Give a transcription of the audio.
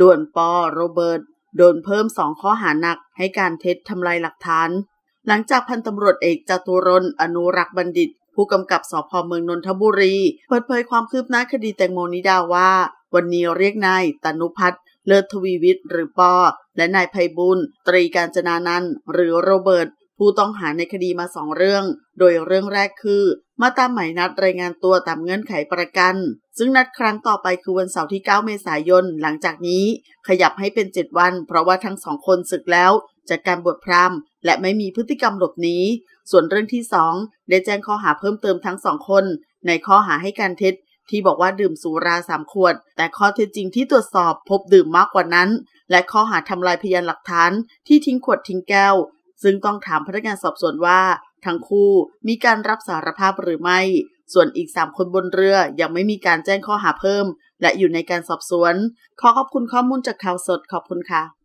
ด่วนปอโรเบิร์ตโดนเพิ่มสองข้อหาหนักให้การเท็จทำลายหลักฐาน หลังจากพันตำรวจเอกจตุรนอนุรักษ์บัณฑิต ผู้กำกับสพเมืองนนทบุรี เปิดเผยความคืบหน้าคดีแตงโมนิดาว่า วันนี้เรียกนายตนุพัฒน์เลิศทวีวิทย์หรือปอและนายไพบุญตรีการจนานันหรือโรเบิร์ตผู้ต้องหาในคดีมาสองเรื่อง โดยเรื่องแรกคือ มาตามหมายนัดรายงานตัวตามเงื่อนไขประกัน ซึ่งนัดครั้งต่อไปคือวันเสาร์ที่ 9 เมษายน หลังจากนี้ขยับให้เป็น 7 วัน เพราะว่าทั้งสองคนศึกแล้วจากการบวชพรามและไม่มีพฤติกรรมหลบหนีส่วนเรื่องที่ 2 ได้แจ้งข้อหาเพิ่มเติมทั้งสองคน ในข้อหาให้การเท็จที่บอกว่าดื่มสุราสามขวด แต่ข้อเท็จจริงที่ตรวจสอบพบดื่มมากกว่านั้น และข้อหาทำลายพยานหลักฐานที่ทิ้งขวดทิ้งแก้วซึ่งต้องถามพนักงานสอบสวนว่า ทั้งคู่มีการรับสารภาพหรือไม่ ส่วนอีก 3 คนบนเรือ ยังไม่มีการแจ้งข้อหาเพิ่ม และอยู่ในการสอบสวน ขอขอบคุณข้อมูลจากข่าวสดขอบคุณค่ะ